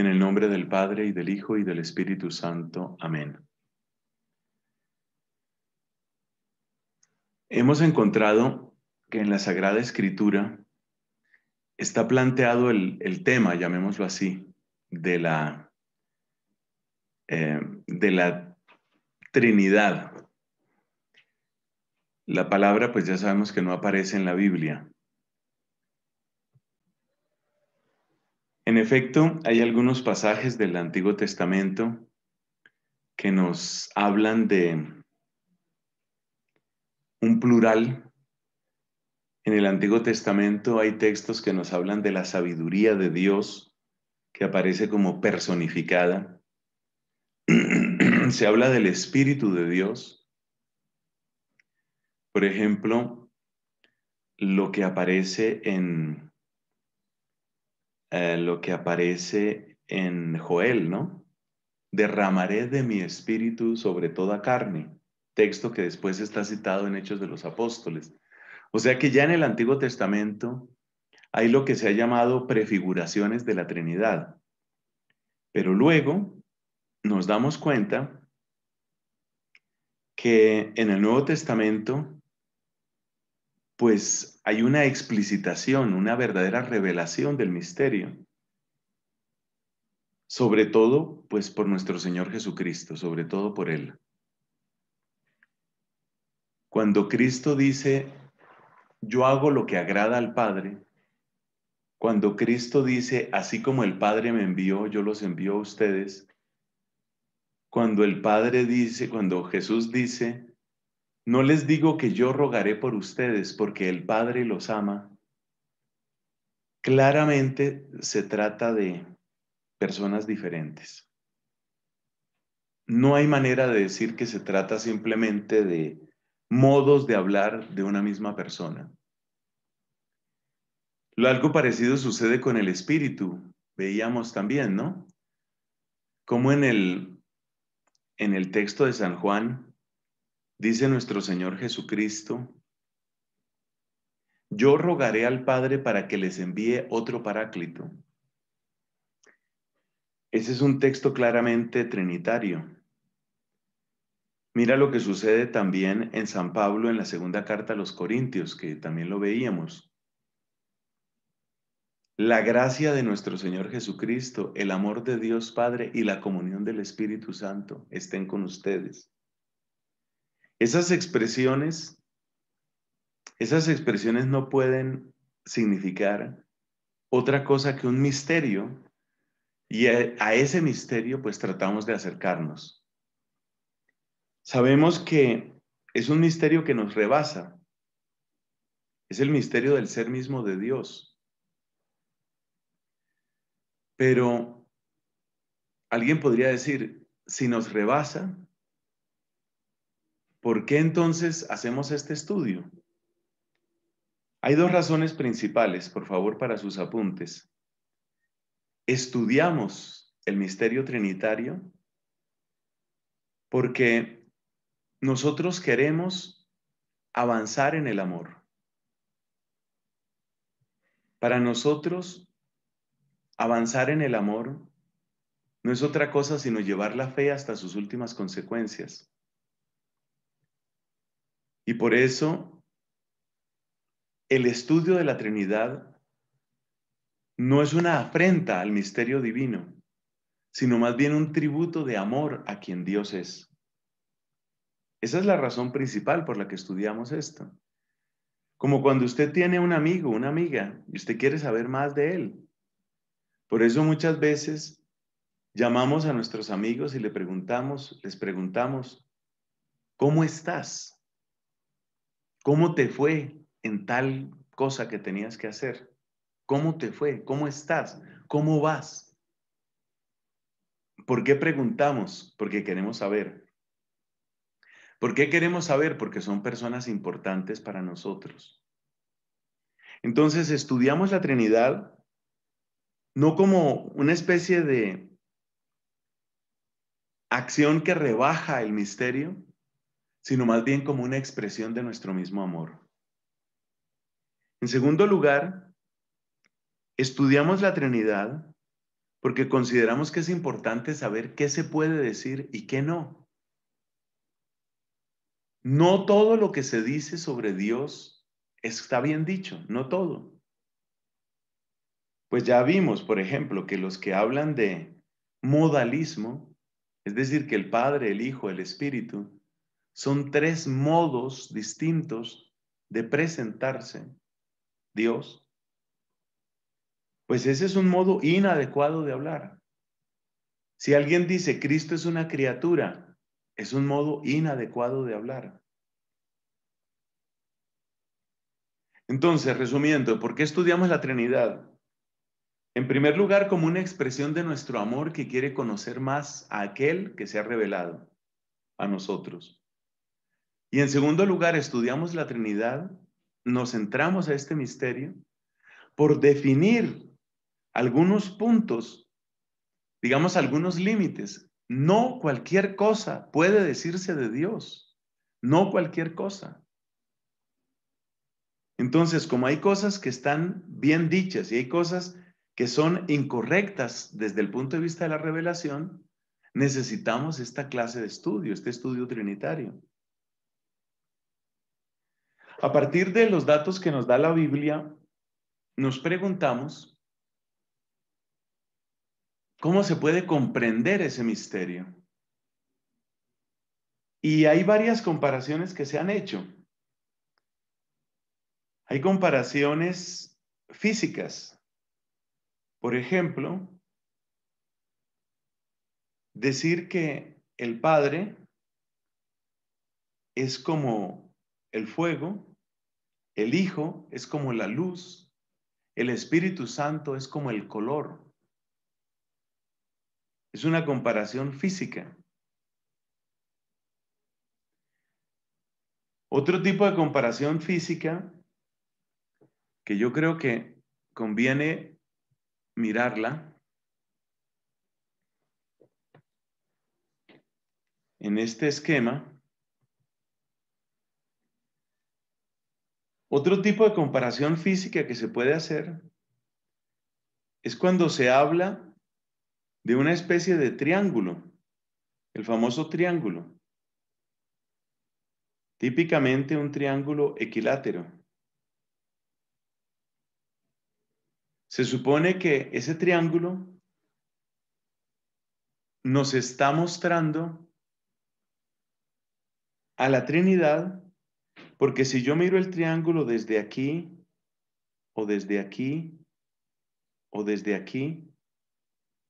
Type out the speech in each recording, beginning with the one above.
En el nombre del Padre y del Hijo y del Espíritu Santo. Amén. Hemos encontrado que en la Sagrada Escritura está planteado el, tema, llamémoslo así, de la, eh, de la Trinidad. La palabra, pues ya sabemos que no aparece en la Biblia, En efecto, hay algunos pasajes del Antiguo Testamento que nos hablan de un plural. En el Antiguo Testamento hay textos que nos hablan de la sabiduría de Dios que aparece como personificada. Se habla del Espíritu de Dios. Por ejemplo, lo que aparece en eh, lo que aparece en Joel, ¿no? Derramaré de mi espíritu sobre toda carne, texto que después está citado en Hechos de los Apóstoles. O sea que ya en el Antiguo Testamento hay lo que se ha llamado prefiguraciones de la Trinidad. Pero luego nos damos cuenta que en el Nuevo Testamento pues hay una explicitación, una verdadera revelación del misterio. Sobre todo, pues por nuestro Señor Jesucristo, sobre todo por Él. Cuando Cristo dice, yo hago lo que agrada al Padre, cuando Cristo dice, así como el Padre me envió, yo los envío a ustedes, cuando el Padre dice, cuando Jesús dice, no les digo que yo rogaré por ustedes porque el Padre los ama. Claramente se trata de personas diferentes. No hay manera de decir que se trata simplemente de modos de hablar de una misma persona. Lo algo parecido sucede con el espíritu. Veíamos también, ¿no? Como en el, en el texto de San Juan, Dice nuestro Señor Jesucristo, yo rogaré al Padre para que les envíe otro paráclito. Ese es un texto claramente trinitario. Mira lo que sucede también en San Pablo en la segunda carta a los Corintios, que también lo veíamos. La gracia de nuestro Señor Jesucristo, el amor de Dios Padre y la comunión del Espíritu Santo estén con ustedes. Esas expresiones, esas expresiones no pueden significar otra cosa que un misterio y a, a ese misterio pues tratamos de acercarnos. Sabemos que es un misterio que nos rebasa. Es el misterio del ser mismo de Dios. Pero alguien podría decir, si nos rebasa, ¿Por qué entonces hacemos este estudio? Hay dos razones principales, por favor, para sus apuntes. Estudiamos el misterio trinitario porque nosotros queremos avanzar en el amor. Para nosotros, avanzar en el amor no es otra cosa sino llevar la fe hasta sus últimas consecuencias. Y por eso el estudio de la Trinidad no es una afrenta al misterio divino, sino más bien un tributo de amor a quien Dios es. Esa es la razón principal por la que estudiamos esto. Como cuando usted tiene un amigo, una amiga, y usted quiere saber más de él. Por eso muchas veces llamamos a nuestros amigos y le preguntamos, les preguntamos, ¿cómo estás? ¿Cómo te fue en tal cosa que tenías que hacer? ¿Cómo te fue? ¿Cómo estás? ¿Cómo vas? ¿Por qué preguntamos? Porque queremos saber. ¿Por qué queremos saber? Porque son personas importantes para nosotros. Entonces estudiamos la Trinidad no como una especie de acción que rebaja el misterio, sino más bien como una expresión de nuestro mismo amor. En segundo lugar, estudiamos la Trinidad porque consideramos que es importante saber qué se puede decir y qué no. No todo lo que se dice sobre Dios está bien dicho, no todo. Pues ya vimos, por ejemplo, que los que hablan de modalismo, es decir, que el Padre, el Hijo, el Espíritu, son tres modos distintos de presentarse Dios. Pues ese es un modo inadecuado de hablar. Si alguien dice Cristo es una criatura, es un modo inadecuado de hablar. Entonces, resumiendo, ¿por qué estudiamos la Trinidad? En primer lugar, como una expresión de nuestro amor que quiere conocer más a aquel que se ha revelado a nosotros. Y en segundo lugar, estudiamos la Trinidad, nos centramos a este misterio por definir algunos puntos, digamos algunos límites. No cualquier cosa puede decirse de Dios, no cualquier cosa. Entonces, como hay cosas que están bien dichas y hay cosas que son incorrectas desde el punto de vista de la revelación, necesitamos esta clase de estudio, este estudio trinitario. A partir de los datos que nos da la Biblia, nos preguntamos cómo se puede comprender ese misterio. Y hay varias comparaciones que se han hecho. Hay comparaciones físicas. Por ejemplo, decir que el Padre es como el fuego el Hijo es como la luz, el Espíritu Santo es como el color. Es una comparación física. Otro tipo de comparación física que yo creo que conviene mirarla en este esquema Otro tipo de comparación física que se puede hacer es cuando se habla de una especie de triángulo, el famoso triángulo. Típicamente un triángulo equilátero. Se supone que ese triángulo nos está mostrando a la Trinidad porque si yo miro el triángulo desde aquí, o desde aquí, o desde aquí,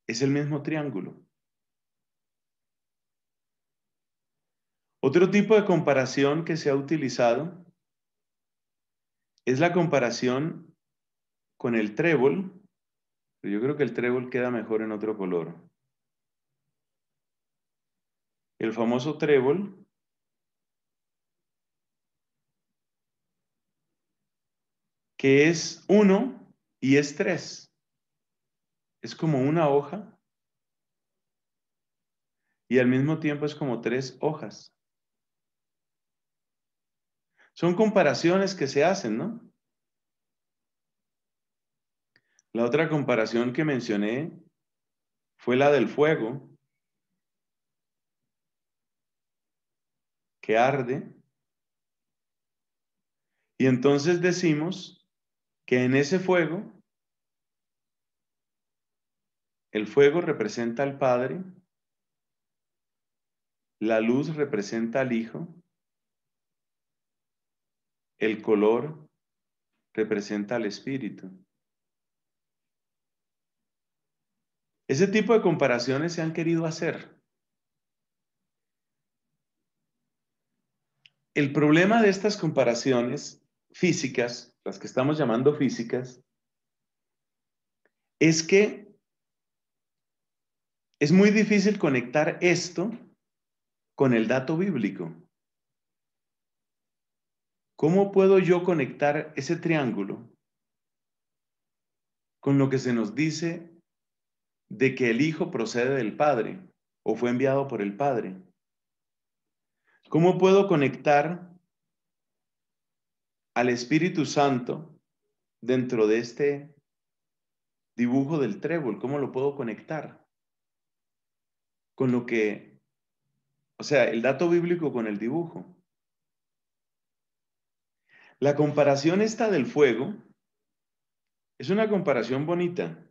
es el mismo triángulo. Otro tipo de comparación que se ha utilizado es la comparación con el trébol. Yo creo que el trébol queda mejor en otro color. El famoso trébol que es uno y es tres. Es como una hoja y al mismo tiempo es como tres hojas. Son comparaciones que se hacen, ¿no? La otra comparación que mencioné fue la del fuego que arde. Y entonces decimos que en ese fuego, el fuego representa al Padre, la luz representa al Hijo, el color representa al Espíritu. Ese tipo de comparaciones se han querido hacer. El problema de estas comparaciones físicas las que estamos llamando físicas, es que es muy difícil conectar esto con el dato bíblico. ¿Cómo puedo yo conectar ese triángulo con lo que se nos dice de que el Hijo procede del Padre o fue enviado por el Padre? ¿Cómo puedo conectar al Espíritu Santo dentro de este dibujo del trébol? ¿Cómo lo puedo conectar? Con lo que, o sea, el dato bíblico con el dibujo. La comparación esta del fuego es una comparación bonita.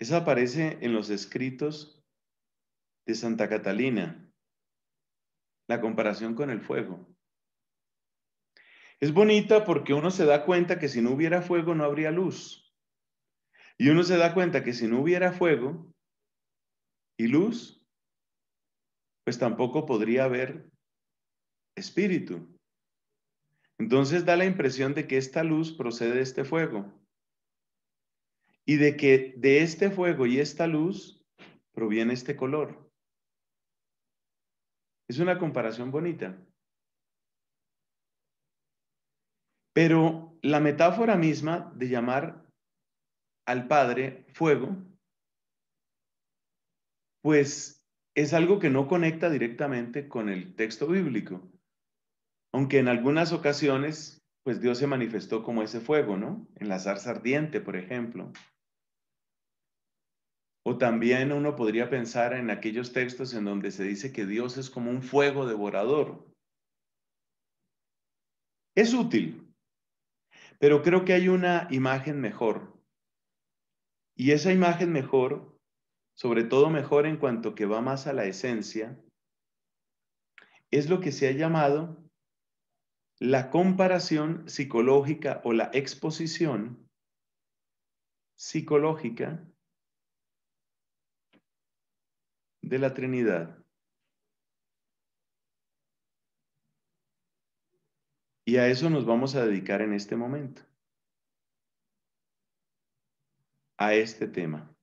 Esa aparece en los escritos de Santa Catalina, la comparación con el fuego. Es bonita porque uno se da cuenta que si no hubiera fuego no habría luz. Y uno se da cuenta que si no hubiera fuego y luz, pues tampoco podría haber espíritu. Entonces da la impresión de que esta luz procede de este fuego y de que de este fuego y esta luz proviene este color. Es una comparación bonita. Pero la metáfora misma de llamar al Padre fuego, pues es algo que no conecta directamente con el texto bíblico, aunque en algunas ocasiones, pues Dios se manifestó como ese fuego, ¿no? En la zarza ardiente, por ejemplo. O también uno podría pensar en aquellos textos en donde se dice que Dios es como un fuego devorador. Es útil, pero creo que hay una imagen mejor. Y esa imagen mejor, sobre todo mejor en cuanto que va más a la esencia, es lo que se ha llamado la comparación psicológica o la exposición psicológica de la Trinidad. Y a eso nos vamos a dedicar en este momento. A este tema.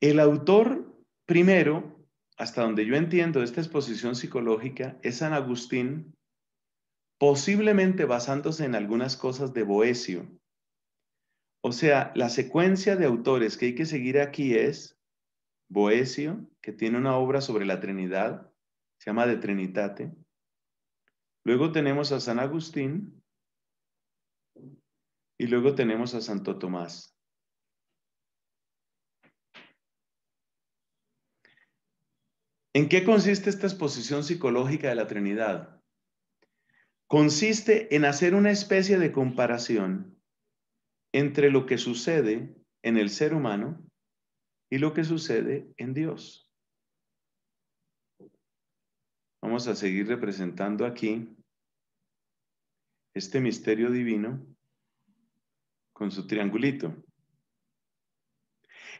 El autor primero, hasta donde yo entiendo esta exposición psicológica, es San Agustín, posiblemente basándose en algunas cosas de Boesio. O sea, la secuencia de autores que hay que seguir aquí es Boesio, que tiene una obra sobre la Trinidad, se llama De Trinitate. Luego tenemos a San Agustín y luego tenemos a Santo Tomás. ¿En qué consiste esta exposición psicológica de la Trinidad? Consiste en hacer una especie de comparación entre lo que sucede en el ser humano y lo que sucede en Dios. a seguir representando aquí este misterio divino con su triangulito.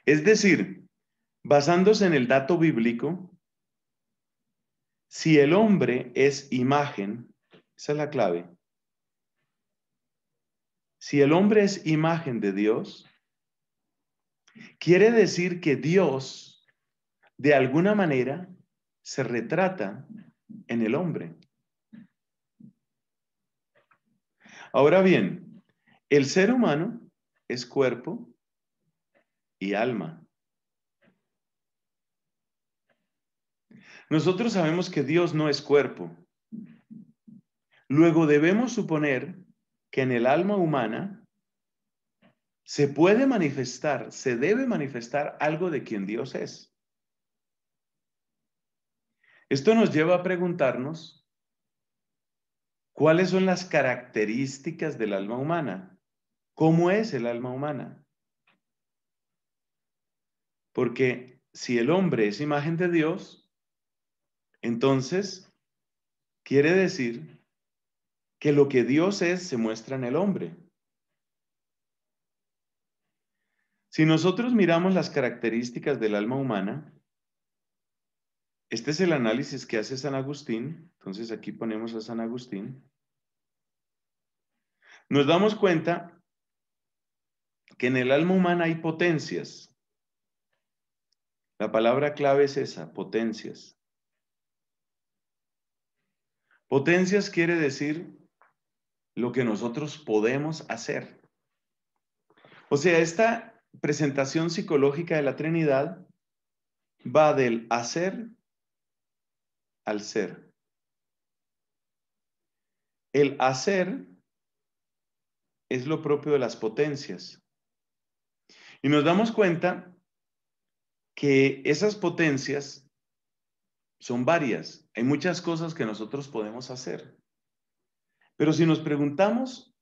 Es decir, basándose en el dato bíblico, si el hombre es imagen, esa es la clave, si el hombre es imagen de Dios, quiere decir que Dios, de alguna manera, se retrata en el hombre. Ahora bien, el ser humano es cuerpo y alma. Nosotros sabemos que Dios no es cuerpo. Luego debemos suponer que en el alma humana se puede manifestar, se debe manifestar algo de quien Dios es. Esto nos lleva a preguntarnos cuáles son las características del alma humana. ¿Cómo es el alma humana? Porque si el hombre es imagen de Dios, entonces quiere decir que lo que Dios es se muestra en el hombre. Si nosotros miramos las características del alma humana, este es el análisis que hace San Agustín. Entonces aquí ponemos a San Agustín. Nos damos cuenta que en el alma humana hay potencias. La palabra clave es esa, potencias. Potencias quiere decir lo que nosotros podemos hacer. O sea, esta presentación psicológica de la Trinidad va del hacer al ser. El hacer es lo propio de las potencias. Y nos damos cuenta que esas potencias son varias. Hay muchas cosas que nosotros podemos hacer. Pero si nos preguntamos,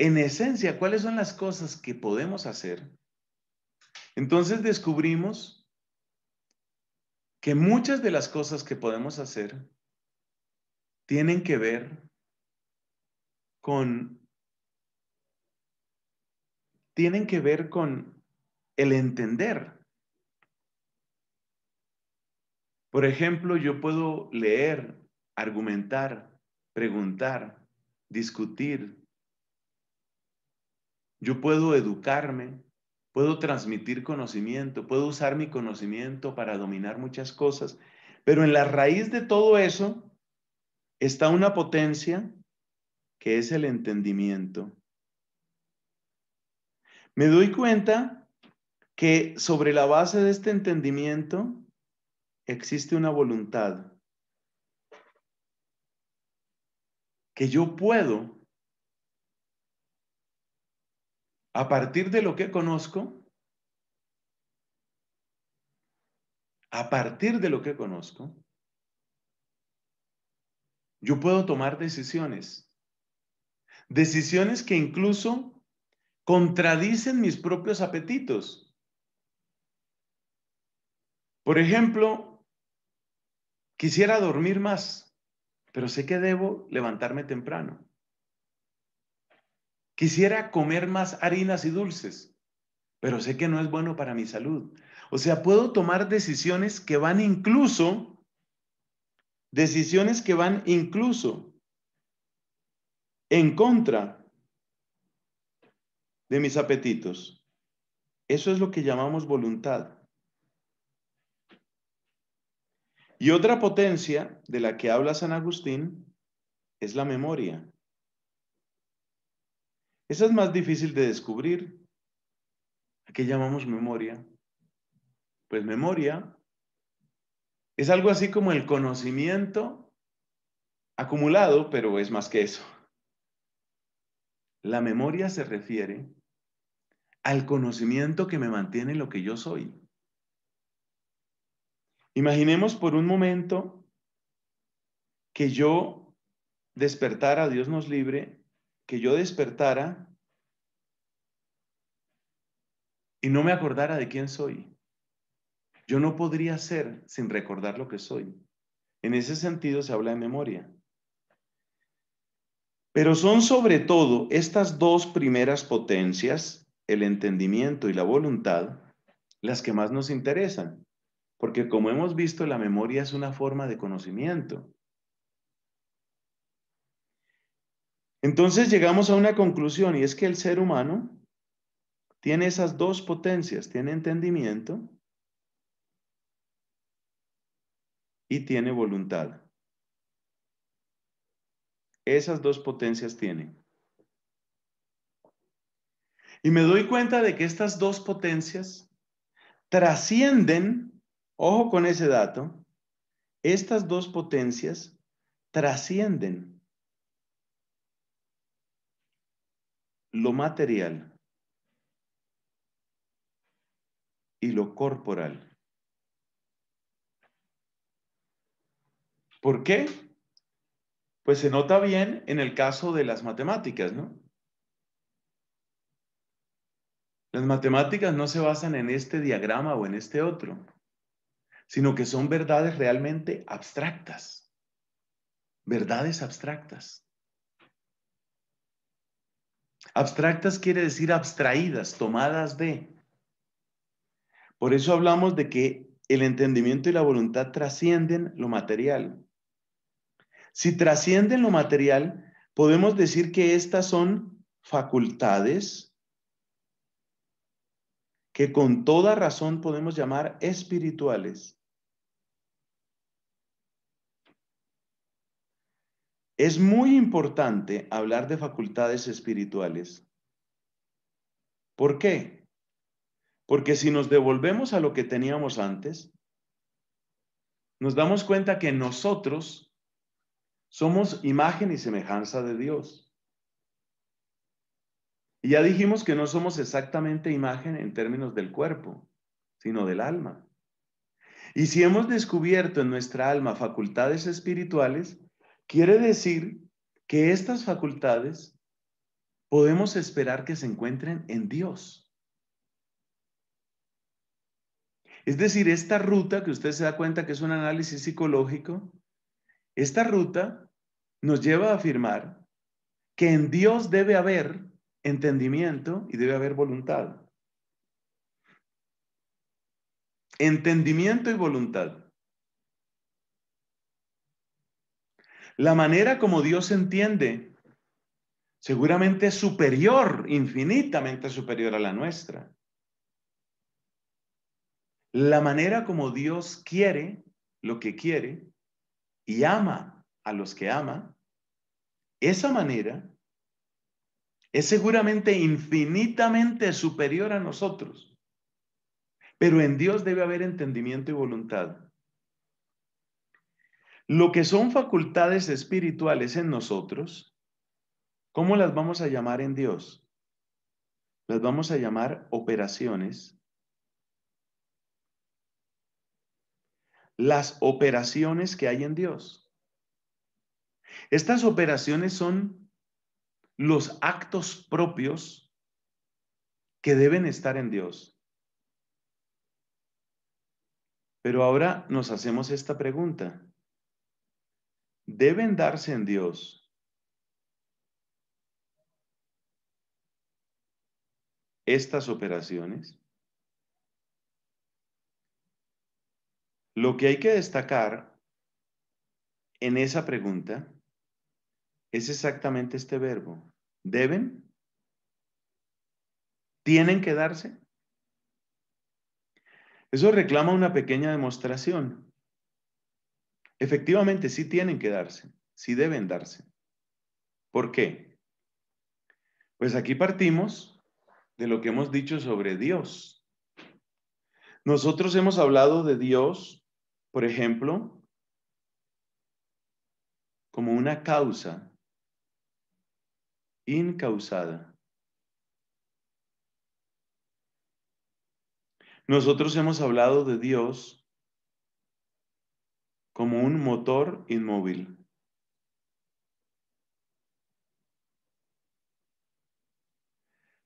en esencia, cuáles son las cosas que podemos hacer, entonces descubrimos que muchas de las cosas que podemos hacer tienen que ver con tienen que ver con el entender. Por ejemplo, yo puedo leer, argumentar, preguntar, discutir. Yo puedo educarme, puedo transmitir conocimiento, puedo usar mi conocimiento para dominar muchas cosas, pero en la raíz de todo eso está una potencia que es el entendimiento. Me doy cuenta que sobre la base de este entendimiento existe una voluntad, que yo puedo a partir de lo que conozco, a partir de lo que conozco, yo puedo tomar decisiones. Decisiones que incluso contradicen mis propios apetitos. Por ejemplo, quisiera dormir más, pero sé que debo levantarme temprano. Quisiera comer más harinas y dulces, pero sé que no es bueno para mi salud. O sea, puedo tomar decisiones que van incluso, decisiones que van incluso en contra de mis apetitos. Eso es lo que llamamos voluntad. Y otra potencia de la que habla San Agustín es la memoria. Esa es más difícil de descubrir. ¿A qué llamamos memoria? Pues memoria es algo así como el conocimiento acumulado, pero es más que eso. La memoria se refiere al conocimiento que me mantiene lo que yo soy. Imaginemos por un momento que yo despertara, Dios nos libre, que yo despertara y no me acordara de quién soy. Yo no podría ser sin recordar lo que soy. En ese sentido se habla de memoria. Pero son sobre todo estas dos primeras potencias, el entendimiento y la voluntad, las que más nos interesan, porque como hemos visto, la memoria es una forma de conocimiento. Entonces llegamos a una conclusión y es que el ser humano tiene esas dos potencias, tiene entendimiento y tiene voluntad. Esas dos potencias tiene. Y me doy cuenta de que estas dos potencias trascienden, ojo con ese dato, estas dos potencias trascienden lo material y lo corporal. ¿Por qué? Pues se nota bien en el caso de las matemáticas, ¿no? Las matemáticas no se basan en este diagrama o en este otro, sino que son verdades realmente abstractas. Verdades abstractas. Abstractas quiere decir abstraídas, tomadas de. Por eso hablamos de que el entendimiento y la voluntad trascienden lo material. Si trascienden lo material, podemos decir que estas son facultades que con toda razón podemos llamar espirituales. Es muy importante hablar de facultades espirituales. ¿Por qué? Porque si nos devolvemos a lo que teníamos antes, nos damos cuenta que nosotros somos imagen y semejanza de Dios. Y ya dijimos que no somos exactamente imagen en términos del cuerpo, sino del alma. Y si hemos descubierto en nuestra alma facultades espirituales, Quiere decir que estas facultades podemos esperar que se encuentren en Dios. Es decir, esta ruta que usted se da cuenta que es un análisis psicológico, esta ruta nos lleva a afirmar que en Dios debe haber entendimiento y debe haber voluntad. Entendimiento y voluntad. La manera como Dios entiende seguramente es superior, infinitamente superior a la nuestra. La manera como Dios quiere lo que quiere y ama a los que ama, esa manera es seguramente infinitamente superior a nosotros. Pero en Dios debe haber entendimiento y voluntad lo que son facultades espirituales en nosotros, ¿cómo las vamos a llamar en Dios? Las vamos a llamar operaciones. Las operaciones que hay en Dios. Estas operaciones son los actos propios que deben estar en Dios. Pero ahora nos hacemos esta pregunta deben darse en Dios. estas operaciones? Lo que hay que destacar en esa pregunta es exactamente este verbo. ¿Deben? ¿Tienen que darse? Eso reclama una pequeña demostración. Efectivamente, sí tienen que darse, sí deben darse. ¿Por qué? Pues aquí partimos de lo que hemos dicho sobre Dios. Nosotros hemos hablado de Dios, por ejemplo, como una causa incausada. Nosotros hemos hablado de Dios como un motor inmóvil.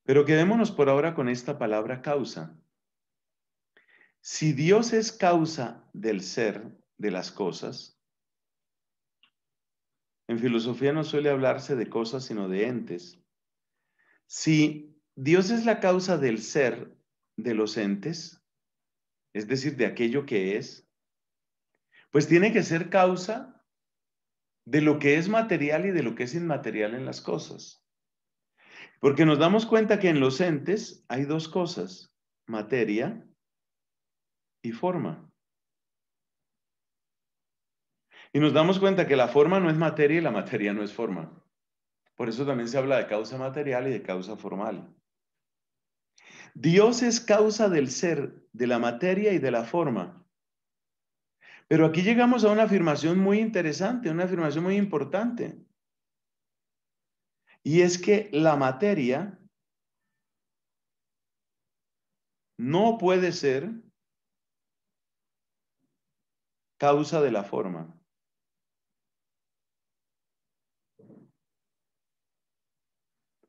Pero quedémonos por ahora con esta palabra causa. Si Dios es causa del ser de las cosas, en filosofía no suele hablarse de cosas sino de entes. Si Dios es la causa del ser de los entes, es decir, de aquello que es, pues tiene que ser causa de lo que es material y de lo que es inmaterial en las cosas. Porque nos damos cuenta que en los entes hay dos cosas, materia y forma. Y nos damos cuenta que la forma no es materia y la materia no es forma. Por eso también se habla de causa material y de causa formal. Dios es causa del ser, de la materia y de la forma. Pero aquí llegamos a una afirmación muy interesante, una afirmación muy importante. Y es que la materia no puede ser causa de la forma.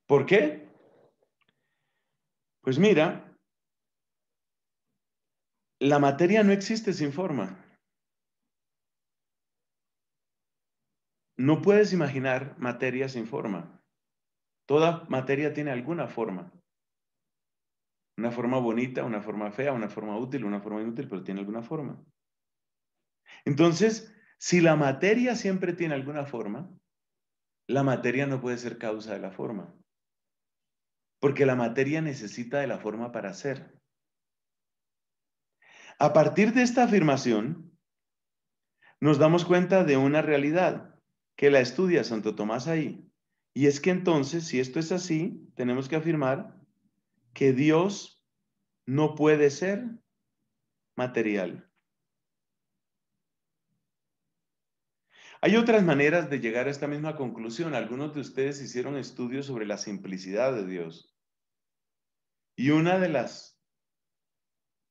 ¿Por qué? Pues mira, la materia no existe sin forma. No puedes imaginar materia sin forma. Toda materia tiene alguna forma. Una forma bonita, una forma fea, una forma útil, una forma inútil, pero tiene alguna forma. Entonces, si la materia siempre tiene alguna forma, la materia no puede ser causa de la forma. Porque la materia necesita de la forma para ser. A partir de esta afirmación, nos damos cuenta de una realidad que la estudia Santo Tomás ahí. Y es que entonces, si esto es así, tenemos que afirmar que Dios no puede ser material. Hay otras maneras de llegar a esta misma conclusión. Algunos de ustedes hicieron estudios sobre la simplicidad de Dios. Y una de las,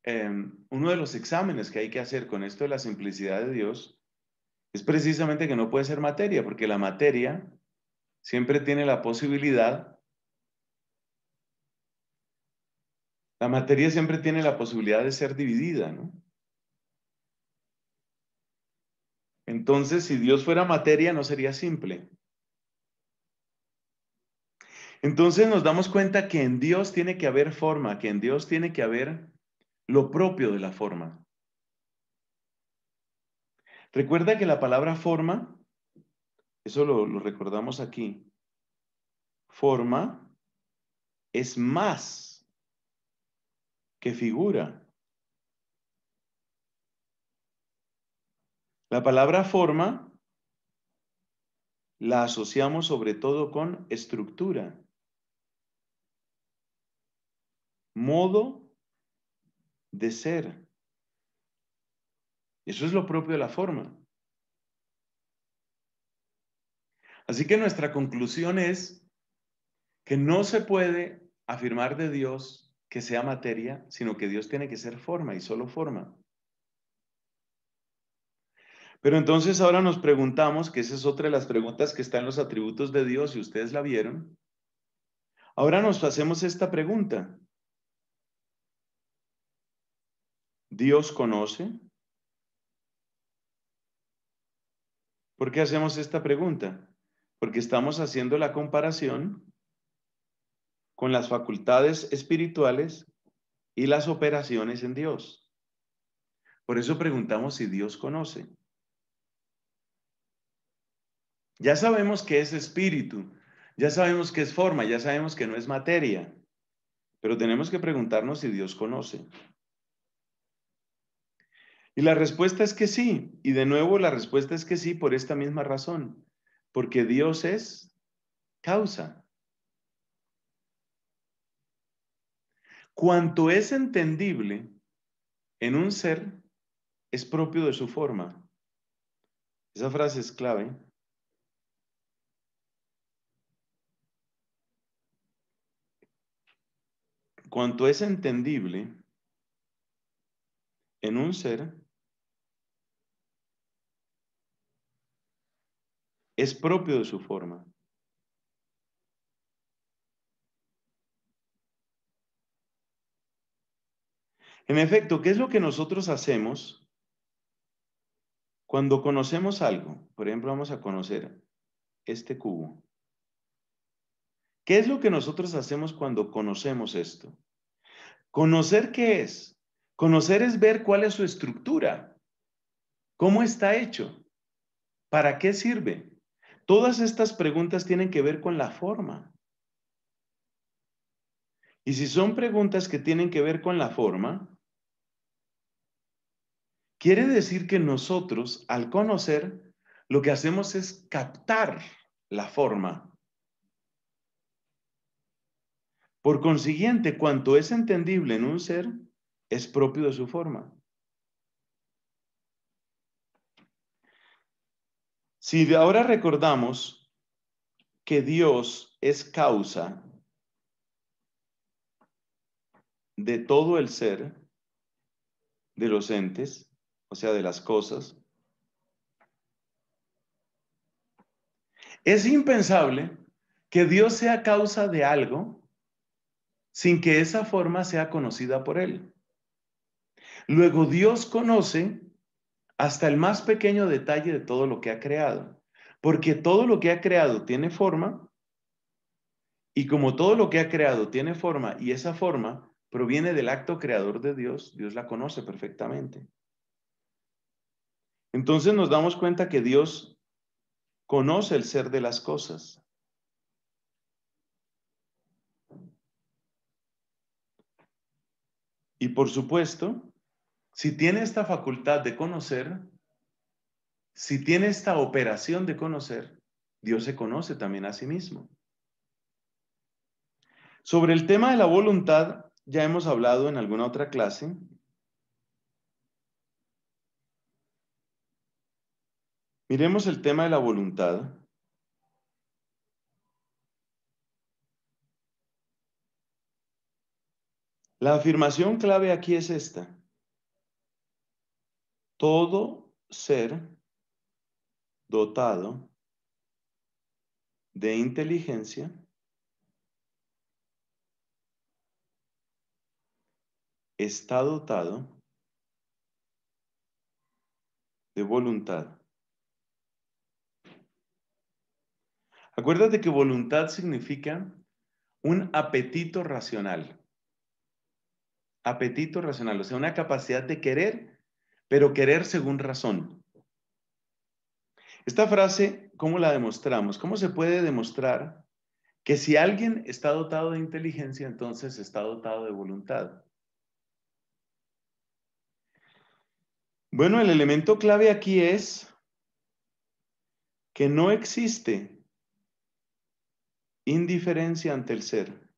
em, uno de los exámenes que hay que hacer con esto de la simplicidad de Dios es precisamente que no puede ser materia, porque la materia siempre tiene la posibilidad, la materia siempre tiene la posibilidad de ser dividida, ¿no? Entonces, si Dios fuera materia, no sería simple. Entonces nos damos cuenta que en Dios tiene que haber forma, que en Dios tiene que haber lo propio de la forma. Recuerda que la palabra forma, eso lo, recordamos aquí, forma es más que figura. La palabra forma la asociamos sobre todo con estructura, modo de ser. Eso es lo propio de la forma. Así que nuestra conclusión es que no se puede afirmar de Dios que sea materia, sino que Dios tiene que ser forma y solo forma. Pero entonces ahora nos preguntamos, que esa es otra de las preguntas que está en los atributos de Dios, y ustedes la vieron. Ahora nos hacemos esta pregunta. ¿Dios conoce? ¿Por qué hacemos esta pregunta? Porque estamos haciendo la comparación con las facultades espirituales y las operaciones en Dios. Por eso preguntamos si Dios conoce. Ya sabemos que es espíritu, ya sabemos que es forma, ya sabemos que no es materia, pero tenemos que preguntarnos si Dios conoce. Y la respuesta es que sí. Y de nuevo, la respuesta es que sí por esta misma razón. Porque Dios es causa. Cuanto es entendible en un ser es propio de su forma. Esa frase es clave. Cuanto es entendible en un ser es propio de su forma. En efecto, ¿qué es lo que nosotros hacemos cuando conocemos algo? Por ejemplo, vamos a conocer este cubo. ¿Qué es lo que nosotros hacemos cuando conocemos esto? ¿Conocer qué es? Conocer es ver cuál es su estructura, cómo está hecho, para qué sirve. Todas estas preguntas tienen que ver con la forma. Y si son preguntas que tienen que ver con la forma, quiere decir que nosotros, al conocer, lo que hacemos es captar la forma. Por consiguiente, cuanto es entendible en un ser, es propio de su forma. Si ahora recordamos que Dios es causa de todo el ser, de los entes, o sea, de las cosas, es impensable que Dios sea causa de algo sin que esa forma sea conocida por Él. Luego Dios conoce hasta el más pequeño detalle de todo lo que ha creado. Porque todo lo que ha creado tiene forma y como todo lo que ha creado tiene forma y esa forma proviene del acto creador de Dios, Dios la conoce perfectamente. Entonces nos damos cuenta que Dios conoce el ser de las cosas. Y por supuesto, si tiene esta facultad de conocer, si tiene esta operación de conocer, Dios se conoce también a sí mismo. Sobre el tema de la voluntad, ya hemos hablado en alguna otra clase. Miremos el tema de la voluntad. La afirmación clave aquí es esta todo ser dotado de inteligencia está dotado de voluntad. Acuérdate que voluntad significa un apetito racional. Apetito racional, o sea, una capacidad de querer pero querer según razón. Esta frase, ¿cómo la demostramos? ¿Cómo se puede demostrar que si alguien está dotado de inteligencia, entonces está dotado de voluntad? Bueno, el elemento clave aquí es que no existe indiferencia ante el ser.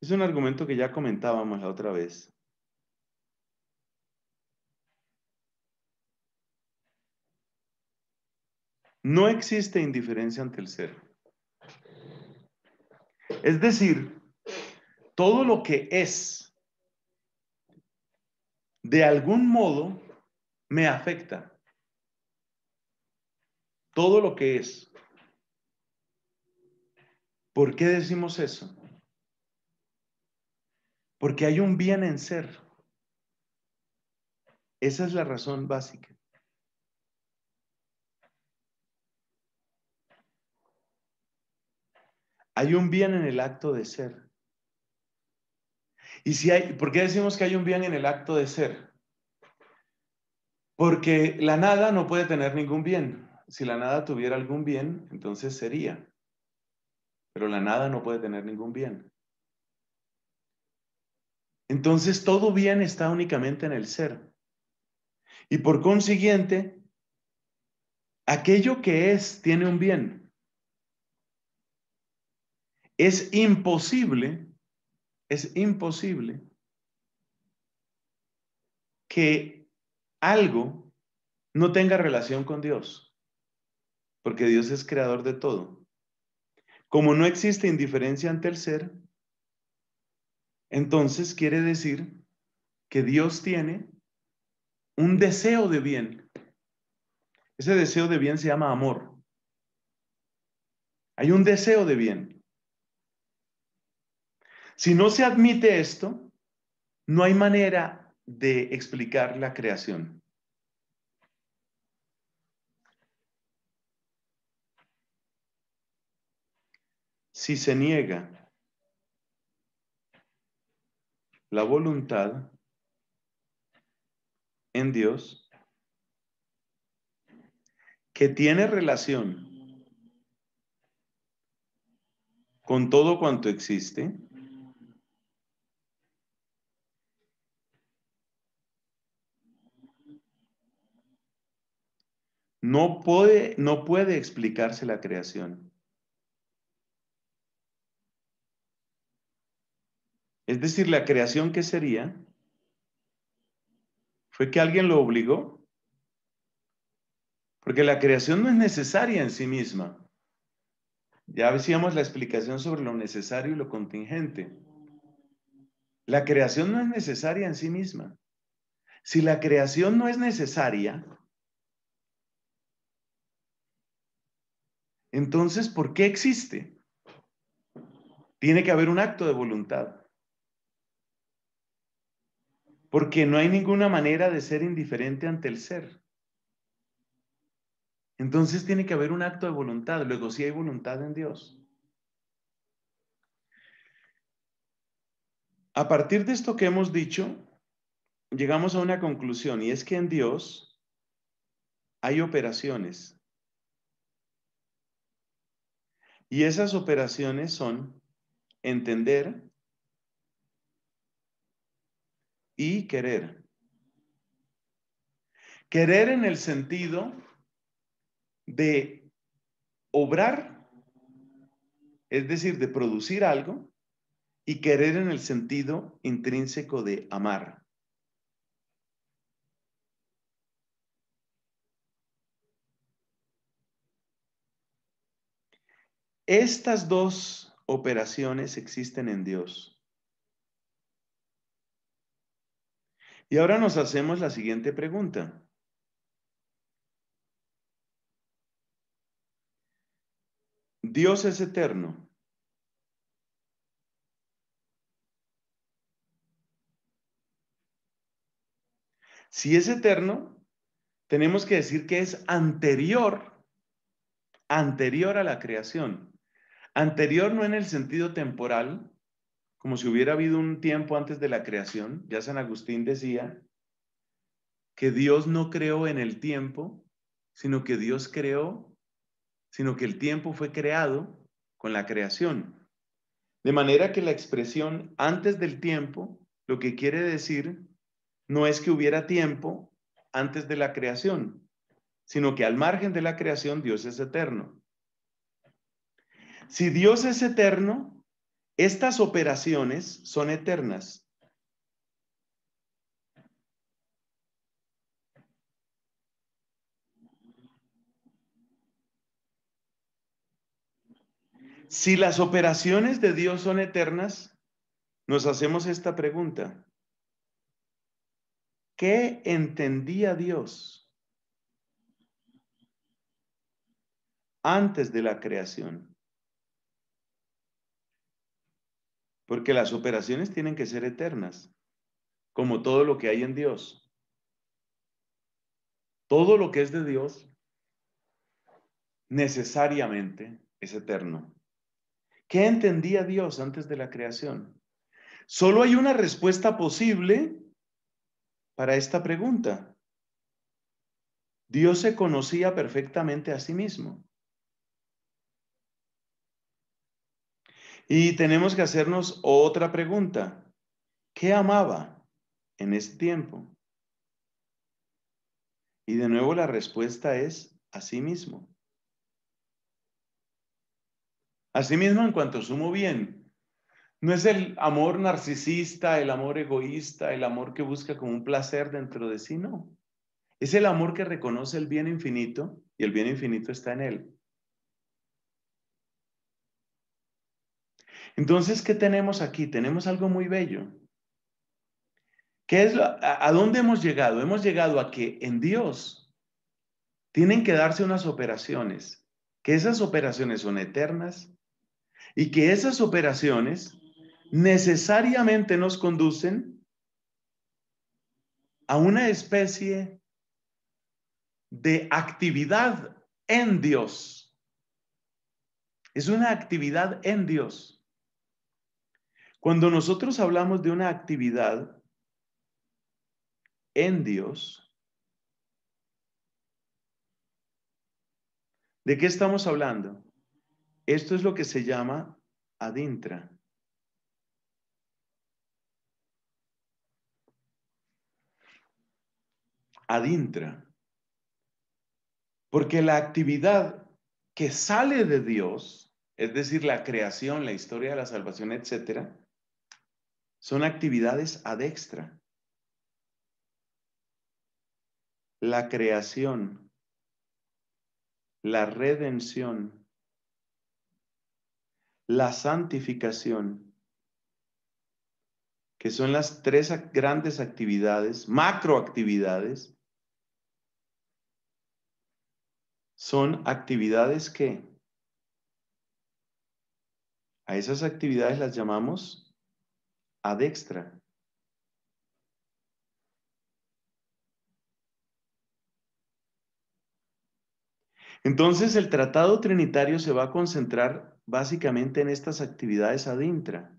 Es un argumento que ya comentábamos la otra vez. No existe indiferencia ante el ser. Es decir, todo lo que es, de algún modo, me afecta. Todo lo que es. ¿Por qué decimos eso? Porque hay un bien en ser. Esa es la razón básica. Hay un bien en el acto de ser. Y si hay, ¿por qué decimos que hay un bien en el acto de ser? Porque la nada no puede tener ningún bien. Si la nada tuviera algún bien, entonces sería. Pero la nada no puede tener ningún bien. Entonces todo bien está únicamente en el ser. Y por consiguiente, aquello que es tiene un bien. Es imposible, es imposible que algo no tenga relación con Dios, porque Dios es creador de todo. Como no existe indiferencia ante el ser, entonces quiere decir que Dios tiene un deseo de bien. Ese deseo de bien se llama amor. Hay un deseo de bien. Si no se admite esto, no hay manera de explicar la creación. Si se niega la voluntad en Dios, que tiene relación con todo cuanto existe, No puede, no puede explicarse la creación. Es decir, la creación qué sería fue que alguien lo obligó. Porque la creación no es necesaria en sí misma. Ya decíamos la explicación sobre lo necesario y lo contingente. La creación no es necesaria en sí misma. Si la creación no es necesaria, Entonces, ¿por qué existe? Tiene que haber un acto de voluntad. Porque no hay ninguna manera de ser indiferente ante el ser. Entonces tiene que haber un acto de voluntad. Luego si hay voluntad en Dios. A partir de esto que hemos dicho, llegamos a una conclusión y es que en Dios hay operaciones Y esas operaciones son entender y querer. Querer en el sentido de obrar, es decir, de producir algo, y querer en el sentido intrínseco de amar. Estas dos operaciones existen en Dios. Y ahora nos hacemos la siguiente pregunta. Dios es eterno. Si es eterno, tenemos que decir que es anterior, anterior a la creación. Anterior no en el sentido temporal, como si hubiera habido un tiempo antes de la creación. Ya San Agustín decía que Dios no creó en el tiempo, sino que Dios creó, sino que el tiempo fue creado con la creación. De manera que la expresión antes del tiempo lo que quiere decir no es que hubiera tiempo antes de la creación, sino que al margen de la creación Dios es eterno. Si Dios es eterno, estas operaciones son eternas. Si las operaciones de Dios son eternas, nos hacemos esta pregunta. ¿Qué entendía Dios antes de la creación? Porque las operaciones tienen que ser eternas, como todo lo que hay en Dios. Todo lo que es de Dios necesariamente es eterno. ¿Qué entendía Dios antes de la creación? Solo hay una respuesta posible para esta pregunta. Dios se conocía perfectamente a sí mismo. Y tenemos que hacernos otra pregunta. ¿Qué amaba en ese tiempo? Y de nuevo la respuesta es a sí mismo. mismo en cuanto sumo bien, no es el amor narcisista, el amor egoísta, el amor que busca como un placer dentro de sí, no. Es el amor que reconoce el bien infinito y el bien infinito está en él. Entonces, ¿qué tenemos aquí? Tenemos algo muy bello. ¿Qué es a, dónde hemos llegado? Hemos llegado a que en Dios tienen que darse unas operaciones, que esas operaciones son eternas y que esas operaciones necesariamente nos conducen a una especie de actividad en Dios. Es una actividad en Dios. Cuando nosotros hablamos de una actividad en Dios, ¿de qué estamos hablando? Esto es lo que se llama adintra. Adintra. Porque la actividad que sale de Dios, es decir, la creación, la historia de la salvación, etcétera, son actividades ad extra. La creación, la redención, la santificación, que son las tres grandes actividades, macroactividades, son actividades que a esas actividades las llamamos a dextra. Entonces el tratado trinitario se va a concentrar básicamente en estas actividades ad intra.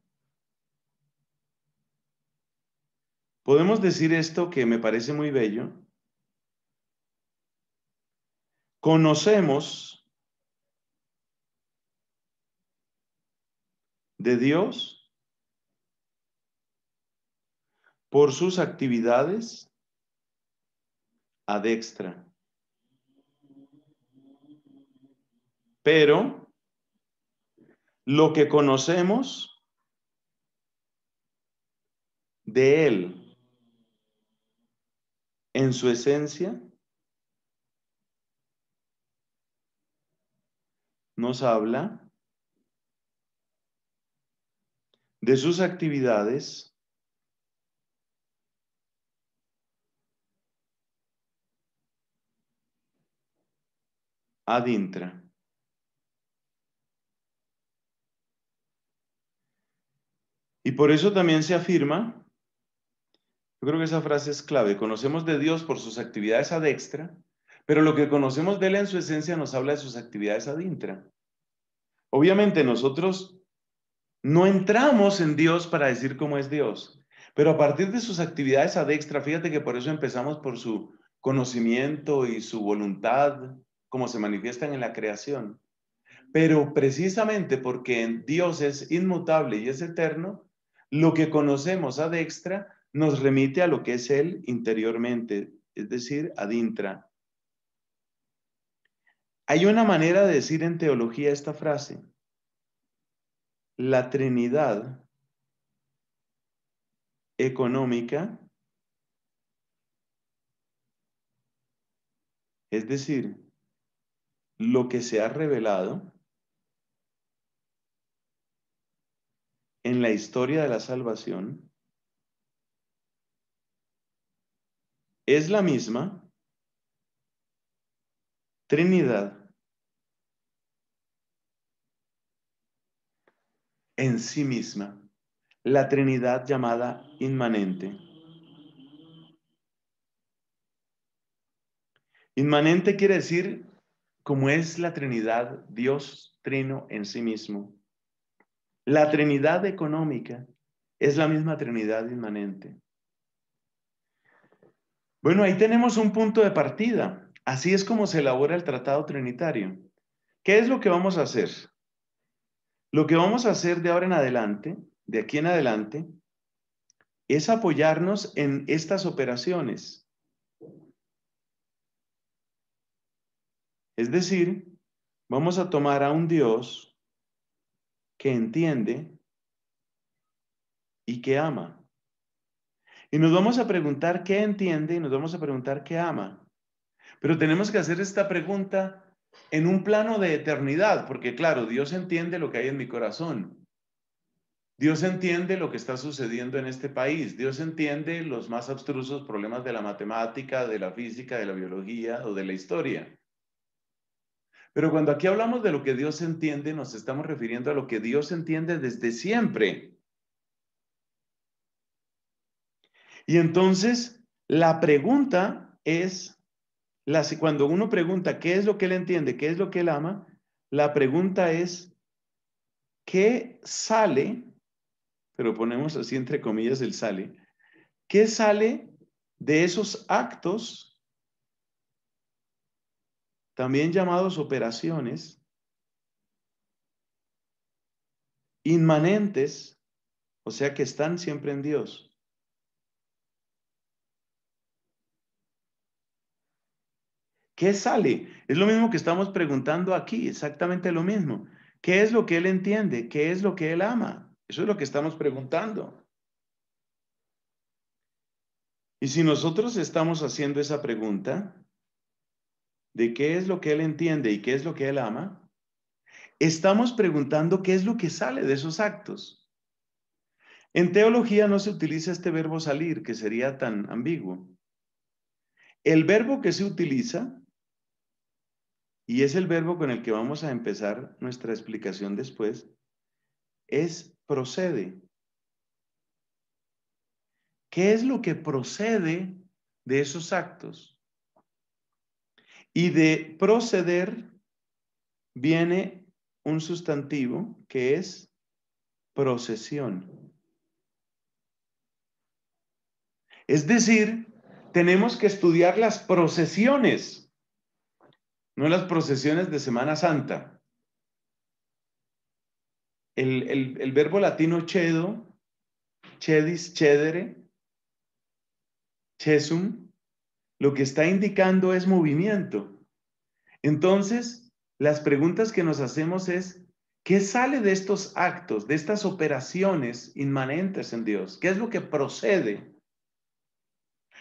Podemos decir esto que me parece muy bello. Conocemos de Dios por sus actividades dextra. Pero lo que conocemos de Él en su esencia nos habla de sus actividades intra Y por eso también se afirma, yo creo que esa frase es clave, conocemos de Dios por sus actividades ad extra pero lo que conocemos de Él en su esencia nos habla de sus actividades adintra. Obviamente nosotros no entramos en Dios para decir cómo es Dios, pero a partir de sus actividades adextra, fíjate que por eso empezamos por su conocimiento y su voluntad como se manifiestan en la creación. Pero precisamente porque Dios es inmutable y es eterno, lo que conocemos a dextra nos remite a lo que es Él interiormente, es decir, ad intra. Hay una manera de decir en teología esta frase. La Trinidad económica, es decir, lo que se ha revelado en la historia de la salvación es la misma Trinidad en sí misma, la Trinidad llamada inmanente. Inmanente quiere decir como es la Trinidad, Dios trino en sí mismo. La Trinidad económica es la misma Trinidad inmanente. Bueno, ahí tenemos un punto de partida. Así es como se elabora el Tratado Trinitario. ¿Qué es lo que vamos a hacer? Lo que vamos a hacer de ahora en adelante, de aquí en adelante, es apoyarnos en estas operaciones Es decir, vamos a tomar a un Dios que entiende y que ama. Y nos vamos a preguntar qué entiende y nos vamos a preguntar qué ama. Pero tenemos que hacer esta pregunta en un plano de eternidad, porque claro, Dios entiende lo que hay en mi corazón. Dios entiende lo que está sucediendo en este país. Dios entiende los más abstrusos problemas de la matemática, de la física, de la biología o de la historia. Pero cuando aquí hablamos de lo que Dios entiende, nos estamos refiriendo a lo que Dios entiende desde siempre. Y entonces, la pregunta es, cuando uno pregunta qué es lo que él entiende, qué es lo que él ama, la pregunta es, ¿qué sale? Pero ponemos así entre comillas el sale. ¿Qué sale de esos actos también llamados operaciones inmanentes, o sea que están siempre en Dios. ¿Qué sale? Es lo mismo que estamos preguntando aquí, exactamente lo mismo. ¿Qué es lo que Él entiende? ¿Qué es lo que Él ama? Eso es lo que estamos preguntando. Y si nosotros estamos haciendo esa pregunta, de qué es lo que él entiende y qué es lo que él ama, estamos preguntando qué es lo que sale de esos actos. En teología no se utiliza este verbo salir, que sería tan ambiguo. El verbo que se utiliza, y es el verbo con el que vamos a empezar nuestra explicación después, es procede. ¿Qué es lo que procede de esos actos? Y de proceder viene un sustantivo que es procesión. Es decir, tenemos que estudiar las procesiones, no las procesiones de Semana Santa. El, verbo latino chedo, chedis, chedere, chesum, lo que está indicando es movimiento. Entonces, las preguntas que nos hacemos es, ¿qué sale de estos actos, de estas operaciones inmanentes en Dios? ¿Qué es lo que procede?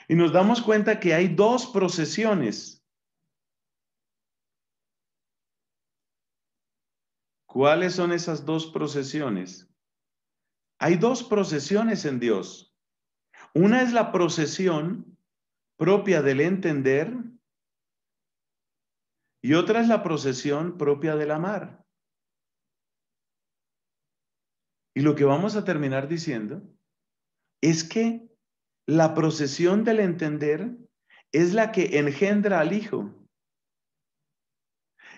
Y nos damos cuenta que hay dos procesiones. ¿Cuáles son esas dos procesiones? Hay dos procesiones en Dios. Una es la procesión propia del entender y otra es la procesión propia del amar. Y lo que vamos a terminar diciendo es que la procesión del entender es la que engendra al Hijo.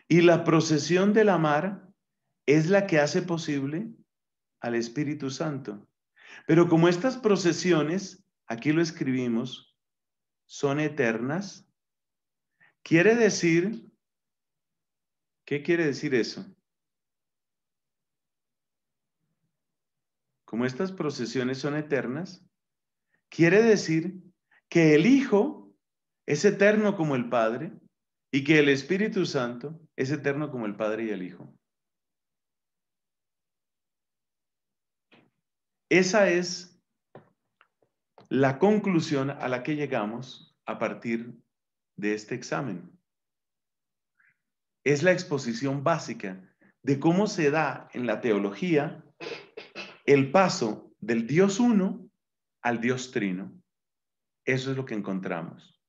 Y la procesión del amar es la que hace posible al Espíritu Santo. Pero como estas procesiones, aquí lo escribimos, son eternas, quiere decir, ¿qué quiere decir eso? Como estas procesiones son eternas, quiere decir que el Hijo es eterno como el Padre y que el Espíritu Santo es eterno como el Padre y el Hijo. Esa es la conclusión a la que llegamos a partir de este examen. Es la exposición básica de cómo se da en la teología el paso del Dios uno al Dios trino. Eso es lo que encontramos.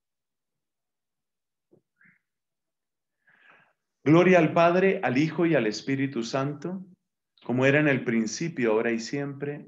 Gloria al Padre, al Hijo y al Espíritu Santo, como era en el principio, ahora y siempre,